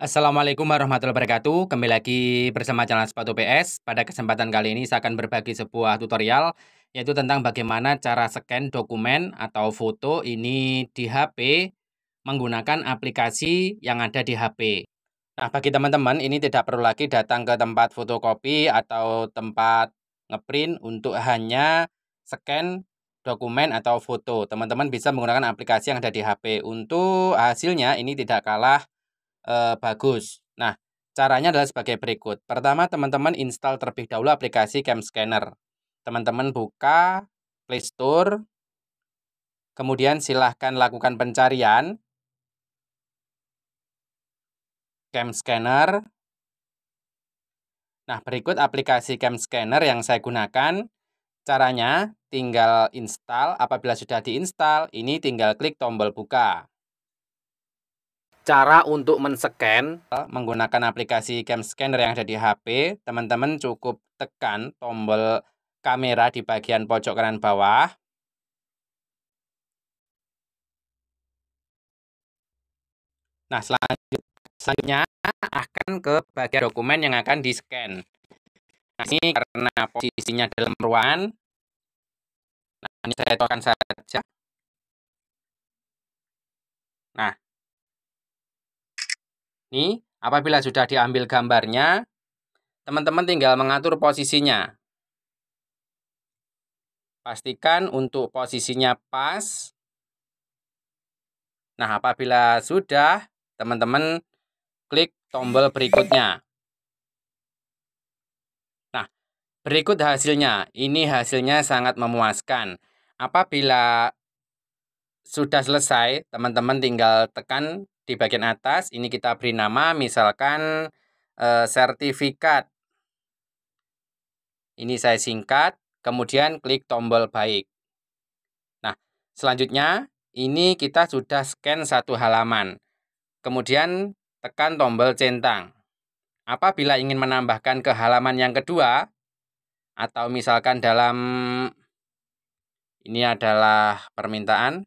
Assalamualaikum warahmatullahi wabarakatuh. Kembali lagi bersama channel Sepatu PS. Pada kesempatan kali ini saya akan berbagi sebuah tutorial yaitu tentang bagaimana cara scan dokumen atau foto ini di HP menggunakan aplikasi yang ada di HP. Nah, bagi teman-teman ini tidak perlu lagi datang ke tempat fotokopi atau tempat ngeprint untuk hanya scan dokumen atau foto. Teman-teman bisa menggunakan aplikasi yang ada di HP. Untuk hasilnya ini tidak kalah e, bagus. Nah, caranya adalah sebagai berikut. Pertama, teman-teman install terlebih dahulu aplikasi Cam Scanner. Teman-teman buka Play Store, kemudian silahkan lakukan pencarian Cam Scanner. Nah, berikut aplikasi Cam Scanner yang saya gunakan. Caranya, tinggal install. Apabila sudah diinstal, ini tinggal klik tombol buka cara untuk men-scan menggunakan aplikasi cam scanner yang ada di HP, teman-teman cukup tekan tombol kamera di bagian pojok kanan bawah. Nah, selanjutnya akan ke bagian dokumen yang akan di-scan. Nah, ini karena posisinya dalam ruangan, nah, ini saya tuangkan saja. Nih, apabila sudah diambil gambarnya, teman-teman tinggal mengatur posisinya. Pastikan untuk posisinya pas. Nah, apabila sudah, teman-teman klik tombol berikutnya. Nah, berikut hasilnya. Ini hasilnya sangat memuaskan. Apabila sudah selesai, teman-teman tinggal tekan di bagian atas ini kita beri nama misalkan eh, sertifikat. Ini saya singkat, kemudian klik tombol baik. Nah, selanjutnya ini kita sudah scan satu halaman. Kemudian tekan tombol centang. Apabila ingin menambahkan ke halaman yang kedua, atau misalkan dalam ini adalah permintaan,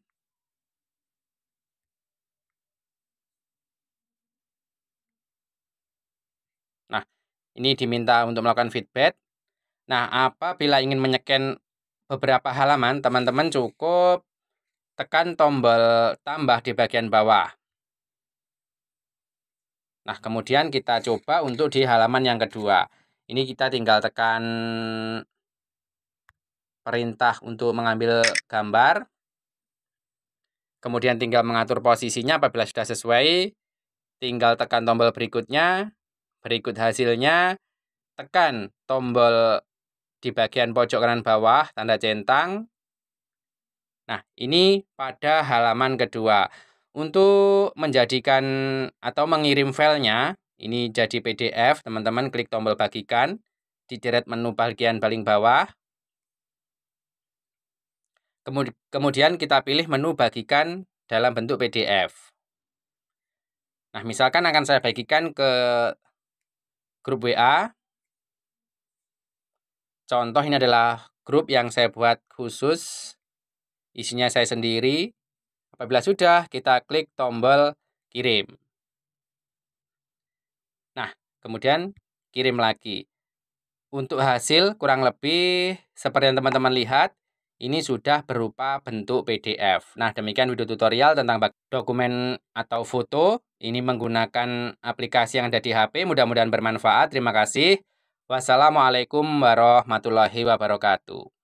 Ini diminta untuk melakukan feedback. Nah, apabila ingin menyeken beberapa halaman, teman-teman cukup tekan tombol tambah di bagian bawah. Nah, kemudian kita coba untuk di halaman yang kedua. Ini kita tinggal tekan perintah untuk mengambil gambar. Kemudian tinggal mengatur posisinya apabila sudah sesuai. Tinggal tekan tombol berikutnya. Berikut hasilnya, tekan tombol di bagian pojok kanan bawah, tanda centang. Nah, ini pada halaman kedua. Untuk menjadikan atau mengirim filenya, ini jadi PDF, teman-teman klik tombol bagikan, di deret menu bagian paling bawah. Kemudian kita pilih menu bagikan dalam bentuk PDF. Nah, misalkan akan saya bagikan ke grup WA. Contoh ini adalah grup yang saya buat khusus. Isinya saya sendiri. Apabila sudah, kita klik tombol kirim. Nah, kemudian kirim lagi. Untuk hasil kurang lebih seperti yang teman-teman lihat, ini sudah berupa bentuk PDF. Nah, demikian video tutorial tentang dokumen atau foto. Ini menggunakan aplikasi yang ada di HP. Mudah-mudahan bermanfaat. Terima kasih. Wassalamualaikum warahmatullahi wabarakatuh.